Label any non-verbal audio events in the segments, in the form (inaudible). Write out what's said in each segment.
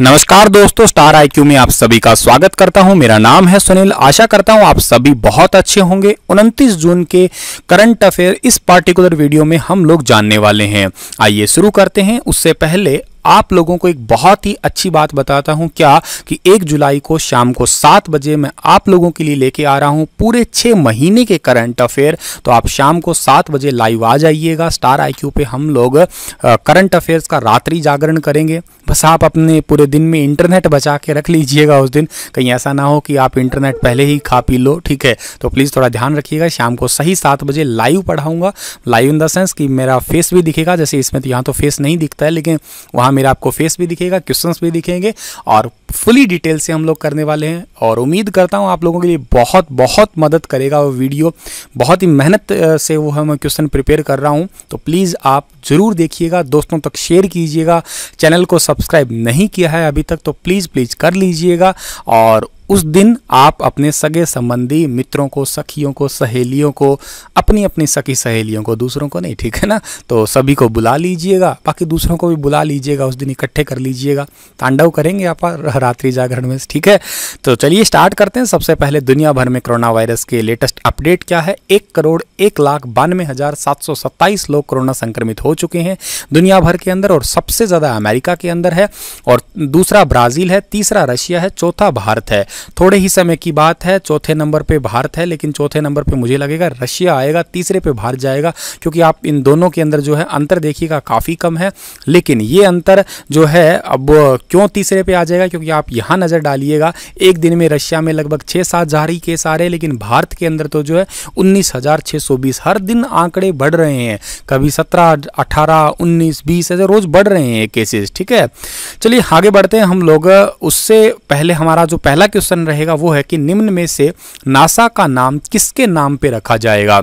नमस्कार दोस्तों star IQ में आप सभी का स्वागत करता हूं मेरा नाम है सुनील आशा करता हूं आप सभी बहुत अच्छे होंगे 29 जून के करंट अफेयर इस पार्टिकुलर वीडियो में हम लोग जानने वाले हैं आइए शुरू करते हैं उससे पहले आप लोगों को एक बहुत ही अच्छी बात बताता हूं क्या कि एक जुलाई को शाम को सात बजे मैं आप लोगों के लिए लेके आ रहा हूं पूरे छः महीने के करंट अफेयर तो आप शाम को सात बजे लाइव आ जाइएगा स्टार आई पे हम लोग करंट अफेयर्स का रात्रि जागरण करेंगे बस आप अपने पूरे दिन में इंटरनेट बचा के रख लीजिएगा उस दिन कहीं ऐसा ना हो कि आप इंटरनेट पहले ही खा पी लो ठीक है तो प्लीज़ थोड़ा ध्यान रखिएगा शाम को सही सात बजे लाइव पढ़ाऊँगा लाइव इन द सेंस कि मेरा फेस भी दिखेगा जैसे इसमें तो यहाँ तो फेस नहीं दिखता है लेकिन वहाँ मेरा आपको फेस भी दिखेगा क्वेश्चन भी दिखेंगे और फुली डिटेल से हम लोग करने वाले हैं और उम्मीद करता हूँ आप लोगों के लिए बहुत बहुत मदद करेगा वो वीडियो बहुत ही मेहनत से वो हम क्वेश्चन प्रिपेयर कर रहा हूँ तो प्लीज़ आप ज़रूर देखिएगा दोस्तों तक शेयर कीजिएगा चैनल को सब्सक्राइब नहीं किया है अभी तक तो प्लीज़ प्लीज़ कर लीजिएगा और उस दिन आप अपने सगे संबंधी मित्रों को सखियों को सहेलियों को अपनी अपनी सखी सहेलियों को दूसरों को नहीं ठीक है ना तो सभी को बुला लीजिएगा बाकी दूसरों को भी बुला लीजिएगा उस दिन इकट्ठे कर लीजिएगा तांडव करेंगे आप (laughs) रात्रि जागरण में ठीक है तो चलिए स्टार्ट करते हैं सबसे पहले दुनिया भर में कोरोना वायरस के लेटेस्ट अपडेट क्या है एक करोड़ एक लाख बानवे हज़ार सात सौ सत्ताईस लोग कोरोना संक्रमित हो चुके हैं दुनिया भर के अंदर और सबसे ज़्यादा अमेरिका के अंदर है और दूसरा ब्राज़ील है तीसरा रशिया है चौथा भारत है थोड़े ही समय की बात है चौथे नंबर पे भारत है लेकिन चौथे नंबर पे मुझे लगेगा रशिया आएगा तीसरे पे भारत जाएगा क्योंकि आप इन दोनों के अंदर जो है अंतर देखिएगा काफ़ी कम है लेकिन ये अंतर जो है अब क्यों तीसरे पे आ जाएगा क्योंकि आप यहाँ नज़र डालिएगा एक दिन में रशिया में लगभग छः सात जारी केस आ रहे हैं लेकिन भारत के अंदर तो जो है उन्नीस हर दिन आंकड़े बढ़ रहे हैं कभी सत्रह अठारह उन्नीस बीस ऐसे रोज़ बढ़ रहे हैं केसेस ठीक है चलिए आगे बढ़ते हैं हम लोग उससे पहले हमारा जो पहला क्वेश्चन क्वेश्चन रहेगा वो है कि निम्न में से नासा का नाम किसके नाम पे रखा जाएगा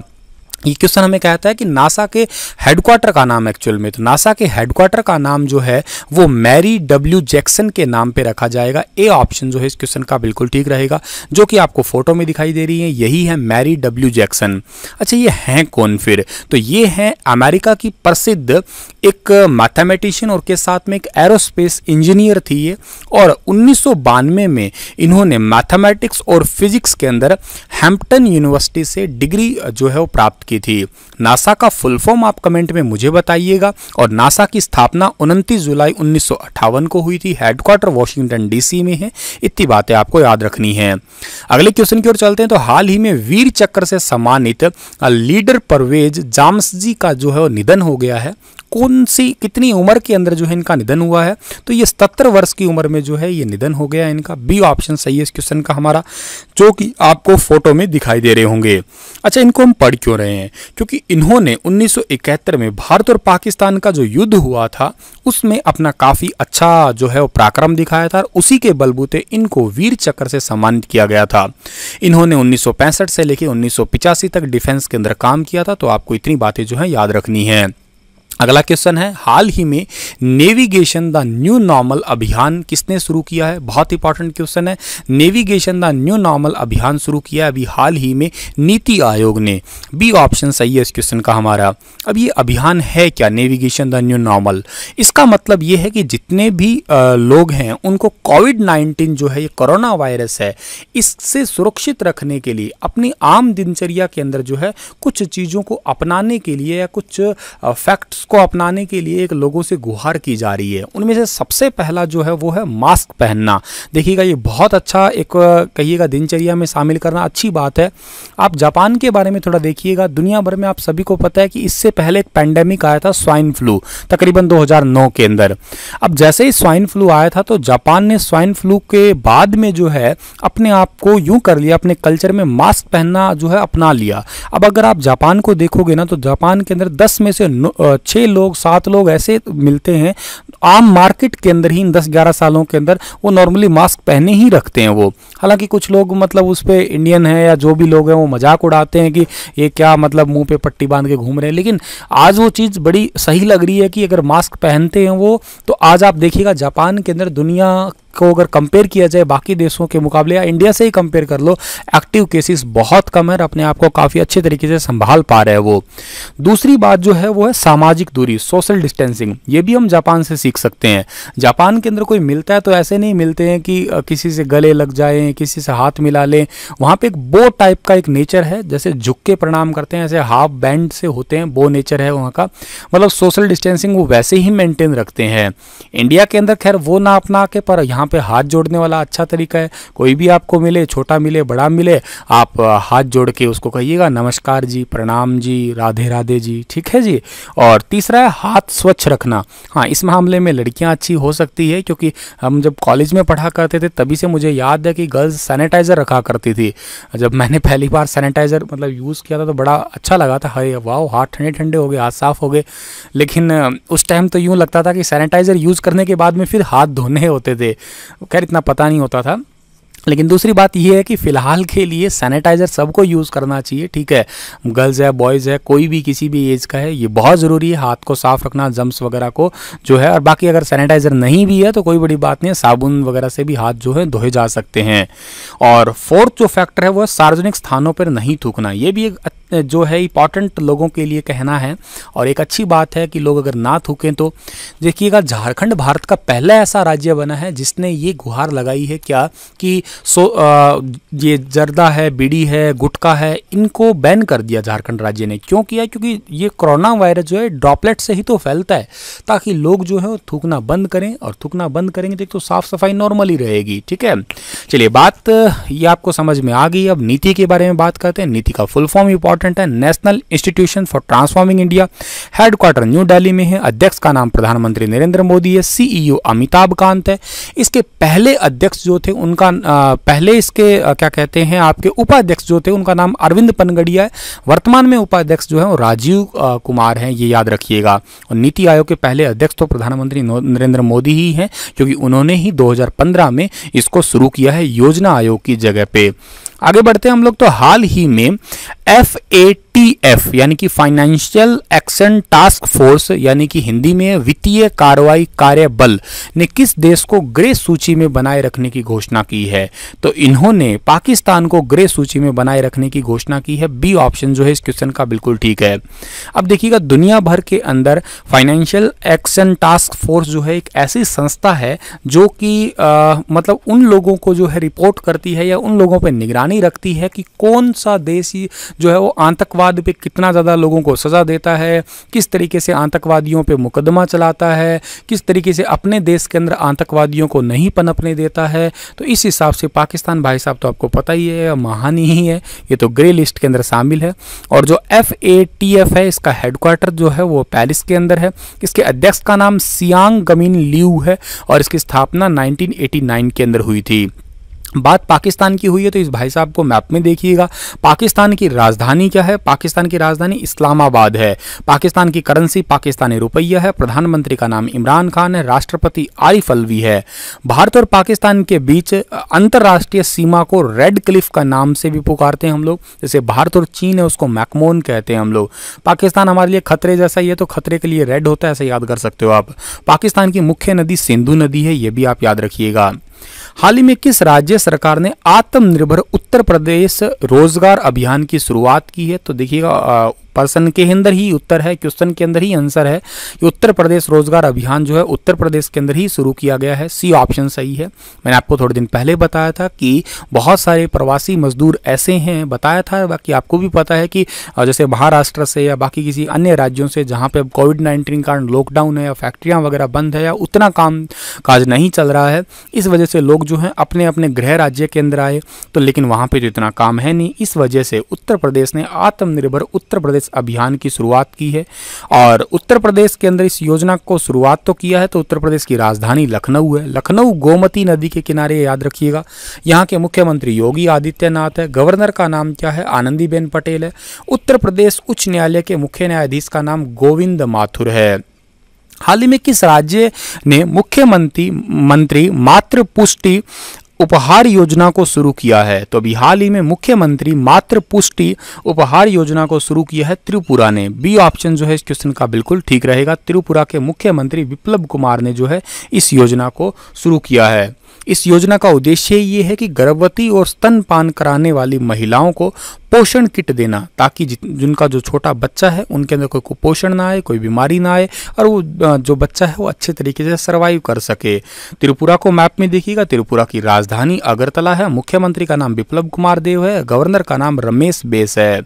ये क्वेश्चन हमें कहता है कि नासा के हेडक्वार्टर का नाम एक्चुअल में तो नासा के हेडक्वार्टर का नाम जो है वो मैरी डब्ल्यू जैक्सन के नाम पे रखा जाएगा ए ऑप्शन जो है इस क्वेश्चन का बिल्कुल ठीक रहेगा जो कि आपको फोटो में दिखाई दे रही है यही है मैरी डब्ल्यू जैक्सन अच्छा ये हैं कौन फिर तो ये हैं अमेरिका की प्रसिद्ध एक मैथमेटिशियन और के साथ में एक एरोस्पेस इंजीनियर थी ये और उन्नीस में इन्होंने मैथमेटिक्स और फिजिक्स के अंदर हैम्पटन यूनिवर्सिटी से डिग्री जो है वो प्राप्त की की थी नासा का फुल फॉर्म आप कमेंट में मुझे बताइएगा और नासा की स्थापना उनतीस जुलाई उन्नीस को हुई थी हेडक्वार्टर वॉशिंगटन डीसी में है इतनी बातें आपको याद रखनी है अगले क्वेश्चन की ओर चलते हैं तो हाल ही में वीर चक्र से सम्मानित लीडर परवेज जामसजी का जो है निधन हो गया है कौन सी कितनी उम्र के अंदर जो है इनका निधन हुआ है तो ये सतर वर्ष की उम्र में जो है ये निधन हो गया इनका बी ऑप्शन सही है इस क्वेश्चन का हमारा जो कि आपको फोटो में दिखाई दे रहे होंगे अच्छा इनको हम पढ़ क्यों रहे हैं क्योंकि इन्होंने उन्नीस में भारत और पाकिस्तान का जो युद्ध हुआ था उसमें अपना काफ़ी अच्छा जो है वो पराक्रम दिखाया था और उसी के बलबूते इनको वीर चक्र से सम्मानित किया गया था इन्होंने उन्नीस से लेकर उन्नीस तक डिफेंस के अंदर काम किया था तो आपको इतनी बातें जो है याद रखनी है अगला क्वेश्चन है हाल ही में नेविगेशन द न्यू नॉर्मल अभियान किसने शुरू किया है बहुत इंपॉर्टेंट क्वेश्चन है नेविगेशन द न्यू नॉर्मल अभियान शुरू किया है अभी हाल ही में नीति आयोग ने बी ऑप्शन सही है इस क्वेश्चन का हमारा अब ये अभियान है क्या नेविगेशन द न्यू नॉर्मल इसका मतलब ये है कि जितने भी आ, लोग हैं उनको कोविड नाइन्टीन जो है ये कोरोना वायरस है इससे सुरक्षित रखने के लिए अपनी आम दिनचर्या के अंदर जो है कुछ चीज़ों को अपनाने के लिए या कुछ फैक्ट्स उसको अपनाने के लिए एक लोगों से गुहार की जा रही है उनमें से सबसे पहला जो है वो है मास्क पहनना देखिएगा ये बहुत अच्छा एक कहिएगा दिनचर्या में शामिल करना अच्छी बात है आप जापान के बारे में थोड़ा देखिएगा दुनिया भर में आप सभी को पता है कि इससे पहले एक पैंडेमिक आया था स्वाइन फ्लू तकरीबन दो के अंदर अब जैसे ही स्वाइन फ्लू आया था तो जापान ने स्वाइन फ्लू के बाद में जो है अपने आप को यूं कर लिया अपने कल्चर में मास्क पहनना जो है अपना लिया अब अगर आप जापान को देखोगे ना तो जापान के अंदर दस में से छह छः लोग सात लोग ऐसे मिलते हैं आम मार्केट के अंदर ही इन दस ग्यारह सालों के अंदर वो नॉर्मली मास्क पहने ही रखते हैं वो हालांकि कुछ लोग मतलब उस पर इंडियन है या जो भी लोग हैं वो मजाक उड़ाते हैं कि ये क्या मतलब मुंह पे पट्टी बांध के घूम रहे हैं लेकिन आज वो चीज़ बड़ी सही लग रही है कि अगर मास्क पहनते हैं वो तो आज आप देखिएगा जापान के अंदर दुनिया को अगर कंपेयर किया जाए बाकी देशों के मुकाबले या इंडिया से ही कंपेयर कर लो एक्टिव केसेस बहुत कम है अपने आप को काफ़ी अच्छे तरीके से संभाल पा रहे हैं वो दूसरी बात जो है वो है सामाजिक दूरी सोशल डिस्टेंसिंग ये भी हम जापान से सीख सकते हैं जापान के अंदर कोई मिलता है तो ऐसे नहीं मिलते हैं कि किसी से गले लग जाए किसी से हाथ मिला लें वहाँ पर एक बो टाइप का एक नेचर है जैसे झुक के प्रणाम करते हैं ऐसे हाफ बैंड से होते हैं बो नेचर है वहाँ का मतलब सोशल डिस्टेंसिंग वो वैसे ही मेंटेन रखते हैं इंडिया के अंदर खैर वो ना अपना के पर यहाँ पे हाथ जोड़ने वाला अच्छा तरीका है कोई भी आपको मिले छोटा मिले बड़ा मिले आप हाथ जोड़ के उसको कहिएगा नमस्कार जी प्रणाम जी राधे राधे जी ठीक है जी और तीसरा है हाथ स्वच्छ रखना हाँ इस मामले में लड़कियाँ अच्छी हो सकती है क्योंकि हम जब कॉलेज में पढ़ा करते थे तभी से मुझे याद है कि गर्ल्स सैनिटाइज़र रखा करती थी जब मैंने पहली बार सैनिटाइज़र मतलब यूज़ किया था तो बड़ा अच्छा लगा था हरे वाह हाथ ठंडे ठंडे हो गए हाथ साफ़ हो गए लेकिन उस टाइम तो यूँ लगता था कि सैनिटाइज़र यूज़ करने के बाद में फिर हाथ धोने होते थे खैर इतना पता नहीं होता था लेकिन दूसरी बात यह है कि फ़िलहाल के लिए सैनिटाइज़र सबको यूज़ करना चाहिए ठीक है गर्ल्स है बॉयज़ है कोई भी किसी भी एज का है ये बहुत ज़रूरी है हाथ को साफ़ रखना जम्स वगैरह को जो है और बाकी अगर सैनिटाइज़र नहीं भी है तो कोई बड़ी बात नहीं है साबुन वगैरह से भी हाथ जो है धोए जा सकते हैं और फोर्थ जो फैक्टर है वो सार्वजनिक स्थानों पर नहीं थूकना ये भी एक जो है इंपॉर्टेंट लोगों के लिए कहना है और एक अच्छी बात है कि लोग अगर ना थूकें तो देखिएगा झारखंड भारत का पहला ऐसा राज्य बना है जिसने ये गुहार लगाई है क्या कि सो आ, ये जर्दा है बीड़ी है गुटखा है इनको बैन कर दिया झारखंड राज्य ने क्यों किया क्योंकि ये कोरोना वायरस जो है ड्रॉपलेट से ही तो फैलता है ताकि लोग जो है थूकना बंद करें और थूकना बंद करेंगे तो तो साफ़ सफाई नॉर्मली रहेगी ठीक है चलिए बात ये आपको समझ में आ गई अब नीति के बारे में बात करते हैं नीति का फुल फॉर्म इंपॉर्टेंट इंपॉर्टेंट है national institution for transforming India headquarter New Delhi में है अध्यक्ष का नाम प्रधानमंत्री नरेंद्र मोदी है सीईओ e अमिताभ कांत है इसके पहले अध्यक्ष जो थे उनका पहले इसके क्या कहते हैं आपके उपाध्यक्ष जो थे उनका नाम अरविंद पनगड़िया है वर्तमान में उपाध्यक्ष जो है वो राजीव कुमार हैं ये याद रखिएगा और नीति आयोग के पहले अध्यक्ष तो प्रधानमंत्री नरेंद्र मोदी ही हैं क्योंकि उन्होंने ही दो में इसको शुरू किया है योजना आयोग की जगह पे आगे बढ़ते हैं हम लोग तो हाल ही में एफ ए एफ यानी कि फाइनेंशियल एक्शन टास्क फोर्स यानी कि हिंदी में वित्तीय कार्रवाई कार्य बल ने किस देश को ग्रे सूची में बनाए रखने की घोषणा की है तो इन्होंने पाकिस्तान को ग्रे सूची में बनाए रखने की घोषणा की है बी ऑप्शन जो है इस क्वेश्चन का बिल्कुल ठीक है अब देखिएगा दुनिया भर के अंदर फाइनेंशियल एक्शन टास्क फोर्स जो है एक ऐसी संस्था है जो कि मतलब उन लोगों को जो है रिपोर्ट करती है या उन लोगों पर निगरानी रखती है कि कौन सा देश जो है वो आतंकवाद आतंकवाद पे कितना ज़्यादा लोगों को सज़ा देता है किस तरीके से आतंकवादियों पे मुकदमा चलाता है किस तरीके से अपने देश के अंदर आतंकवादियों को नहीं पनपने देता है तो इस हिसाब से पाकिस्तान भाई साहब तो आपको पता ही है महानी ही है ये तो ग्रे लिस्ट के अंदर शामिल है और जो एफ ए टी एफ है इसका हेडक्वार्टर जो है वो पैरिस के अंदर है इसके अध्यक्ष का नाम सियांग गमिन ल्यू है और इसकी स्थापना नाइनटीन के अंदर हुई थी बात पाकिस्तान की हुई है तो इस भाई साहब को मैप में देखिएगा पाकिस्तान की राजधानी क्या है पाकिस्तान की राजधानी इस्लामाबाद है पाकिस्तान की करेंसी पाकिस्तानी रुपया है प्रधानमंत्री का नाम इमरान खान है राष्ट्रपति आरिफ अलवी है भारत और पाकिस्तान के बीच अंतर्राष्ट्रीय सीमा को रेड क्लिफ का नाम से भी पुकारते हैं हम लोग जैसे भारत और चीन है उसको मैकमोन कहते हैं हम लोग पाकिस्तान हमारे लिए खतरे जैसा ही है तो खतरे के लिए रेड होता है ऐसा याद कर सकते हो आप पाकिस्तान की मुख्य नदी सिंधु नदी है ये भी आप याद रखिएगा हाल ही में किस राज्य सरकार ने आत्मनिर्भर उत्तर प्रदेश रोजगार अभियान की शुरुआत की है तो देखिएगा प्रश्न के अंदर ही उत्तर है क्वेश्चन के अंदर ही आंसर है कि उत्तर प्रदेश रोजगार अभियान जो है उत्तर प्रदेश के अंदर ही शुरू किया गया है सी ऑप्शन सही है मैंने आपको थोड़े दिन पहले बताया था कि बहुत सारे प्रवासी मजदूर ऐसे हैं बताया था बाकी आपको भी पता है कि जैसे महाराष्ट्र से या बाकी किसी अन्य राज्यों से जहाँ पर कोविड नाइन्टीन कारण लॉकडाउन है या फैक्ट्रियाँ वगैरह बंद है या उतना काम काज नहीं चल रहा है इस वजह से लोग जो हैं अपने अपने गृह राज्य के अंदर आए तो लेकिन वहाँ पर जो तो इतना काम है नहीं इस वजह से उत्तर प्रदेश ने आत्मनिर्भर उत्तर प्रदेश इस अभियान की शुरुआत की है और उत्तर प्रदेश के अंदर इस योजना को शुरुआत तो किया है तो उत्तर प्रदेश की राजधानी लखनऊ है लखनऊ गोमती नदी के किनारे याद रखिएगा यहाँ के मुख्यमंत्री योगी आदित्यनाथ है गवर्नर का नाम क्या है आनंदीबेन पटेल है उत्तर प्रदेश उच्च न्यायालय के मुख्य न्यायाधीश का नाम गोविंद माथुर है हाल ही में किस राज्य ने मुख्यमंत्री मंत्री मातृ पुष्टि उपहार योजना को शुरू किया है तो अभी हाल ही में मुख्यमंत्री मातृ पुष्टि उपहार योजना को शुरू किया है त्रिपुरा ने बी ऑप्शन जो है इस क्वेश्चन का बिल्कुल ठीक रहेगा त्रिपुरा के मुख्यमंत्री विप्लव कुमार ने जो है इस योजना को शुरू किया है इस योजना का उद्देश्य ये है कि गर्भवती और स्तनपान कराने वाली महिलाओं को पोषण किट देना ताकि जिनका जो छोटा बच्चा है उनके अंदर कोई कुपोषण ना आए कोई बीमारी ना आए और वो जो बच्चा है वो अच्छे तरीके से सर्वाइव कर सके त्रिपुरा को मैप में देखिएगा त्रिपुरा की राजधानी अगरतला है मुख्यमंत्री का नाम विप्लव कुमार देव है गवर्नर का नाम रमेश बेस है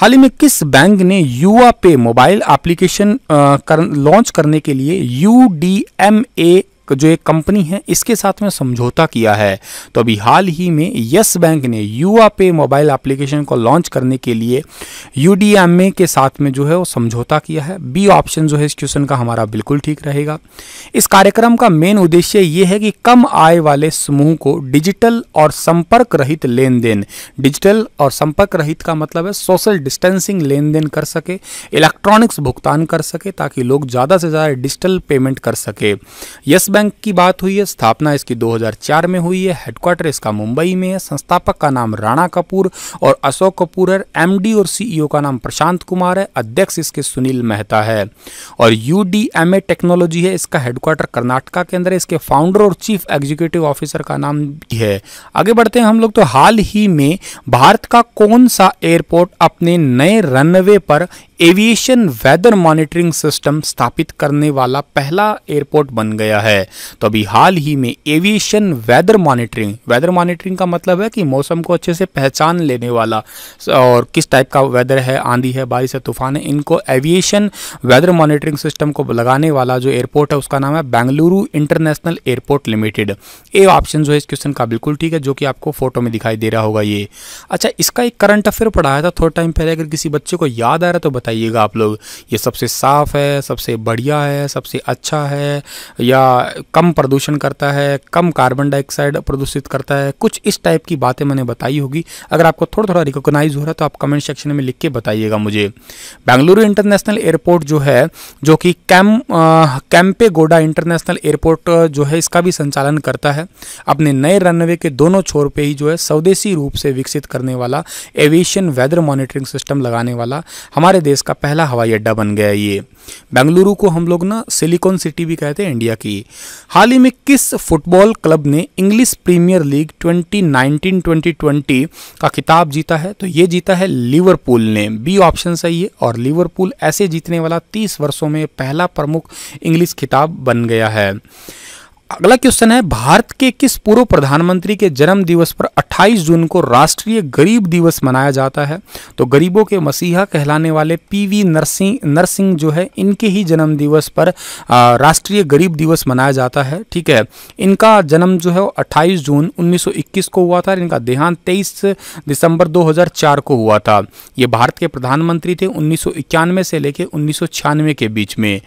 हाल ही में किस बैंक ने युवा पे मोबाइल एप्लीकेशन कर, लॉन्च करने के लिए यू डी एम ए जो एक कंपनी है इसके साथ में समझौता किया है तो अभी हाल ही में यस बैंक ने युवा पे मोबाइल एप्लीकेशन को लॉन्च करने के लिए यू के साथ में जो है वो समझौता किया है बी ऑप्शन जो है इस क्वेश्चन का हमारा बिल्कुल ठीक रहेगा इस कार्यक्रम का मेन उद्देश्य ये है कि कम आय वाले समूह को डिजिटल और संपर्क रहित लेन देन डिजिटल और संपर्क रहित का मतलब है सोशल डिस्टेंसिंग लेन देन कर सके इलेक्ट्रॉनिक्स भुगतान कर सके ताकि लोग ज़्यादा से ज़्यादा डिजिटल पेमेंट कर सके यस बैंक की बात हुई है स्थापना इसकी 2004 में हुई है हेडक्वार्टर इसका मुंबई में है संस्थापक का नाम राणा कपूर और अशोक कपूर है एमडी और सीईओ e का नाम प्रशांत कुमार है अध्यक्ष इसके सुनील मेहता है और यू टेक्नोलॉजी है इसका हेडक्वार्टर कर्नाटका के अंदर है इसके फाउंडर और चीफ एग्जीक्यूटिव ऑफिसर का नाम है आगे बढ़ते हैं हम लोग तो हाल ही में भारत का कौन सा एयरपोर्ट अपने नए रनवे पर एविएशन वेदर मॉनिटरिंग सिस्टम स्थापित करने वाला पहला एयरपोर्ट बन गया है तो अभी हाल ही में aviation weather monitoring weather monitoring का मतलब है कि मौसम को अच्छे से पहचान लेने वाला और किस टाइप का वेदर है आंधी है बारिश है तूफान है इनको एविएशन वेदर मॉनिटरिंग सिस्टम को लगाने वाला जो एयरपोर्ट है उसका नाम है Bengaluru international airport limited A option जो है इस क्वेश्चन का बिल्कुल ठीक है जो कि आपको फोटो में दिखाई दे रहा होगा ये अच्छा इसका एक करंट अफेयर पढ़ाया था थोड़ा टाइम पहले अगर किसी बच्चे को याद आ रहा है तो बताइएगा आप लोग ये सबसे साफ़ है सबसे बढ़िया है सबसे अच्छा है या कम प्रदूषण करता है कम कार्बन डाइऑक्साइड प्रदूषित करता है कुछ इस टाइप की बातें मैंने बताई होगी अगर आपको थोड़ा थोड़ा रिकोगनाइज़ हो रहा है तो आप कमेंट सेक्शन में लिख के बताइएगा मुझे बेंगलुरु इंटरनेशनल एयरपोर्ट जो है जो कि कैम कैम्पेगोडा इंटरनेशनल एयरपोर्ट जो है इसका भी संचालन करता है अपने नए रनवे के दोनों छोर पर ही जो है स्वदेशी रूप से विकसित करने वाला एविएशन वेदर मॉनिटरिंग सिस्टम लगाने वाला हमारे देश देश का पहला हवाई अड्डा बन गया ये बेंगलुरु को हम लोग ना सिलिकॉन सिटी भी कहते हैं इंडिया की हाल ही में किस फुटबॉल क्लब ने इंग्लिश प्रीमियर लीग 2019-2020 का खिताब जीता है तो ये जीता है लिवरपूल ने बी ऑप्शन सही है और लिवरपूल ऐसे जीतने वाला 30 वर्षों में पहला प्रमुख इंग्लिश खिताब बन गया है अगला क्वेश्चन है भारत के किस पूर्व प्रधानमंत्री के जन्म दिवस पर 28 जून को राष्ट्रीय गरीब दिवस मनाया जाता है तो गरीबों के मसीहा कहलाने वाले पीवी नरसिंह नरसिंह जो है इनके ही जन्म दिवस पर राष्ट्रीय गरीब दिवस मनाया जाता है ठीक है इनका जन्म जो है 28 जून 1921 को हुआ था इनका देहांत तेईस दिसंबर दो को हुआ था ये भारत के प्रधानमंत्री थे उन्नीस से लेकर उन्नीस के बीच में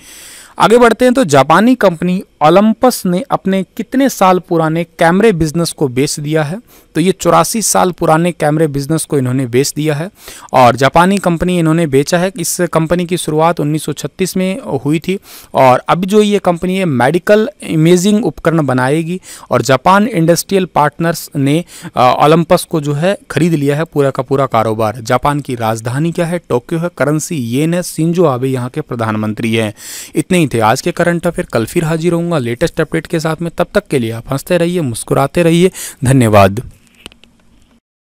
आगे बढ़ते हैं तो जापानी कंपनी ओलंपस ने अपने कितने साल पुराने कैमरे बिजनेस को बेच दिया है तो ये चौरासी साल पुराने कैमरे बिजनेस को इन्होंने बेच दिया है और जापानी कंपनी इन्होंने बेचा है इस कंपनी की शुरुआत 1936 में हुई थी और अब जो ये कंपनी है मेडिकल इमेजिंग उपकरण बनाएगी और जापान इंडस्ट्रियल पार्टनर्स ने ओलंपस को जो है खरीद लिया है पूरा का पूरा कारोबार जापान की राजधानी क्या है टोक्यो है करेंसी येन है सिंजो आबे यहाँ के प्रधानमंत्री हैं इतने ही थे आज के करंट अफेयर कल फिर हाजिर होंगे दूंगा लेटेस्ट अपडेट के साथ में तब तक के लिए आप हंसते रहिए मुस्कुराते रहिए धन्यवाद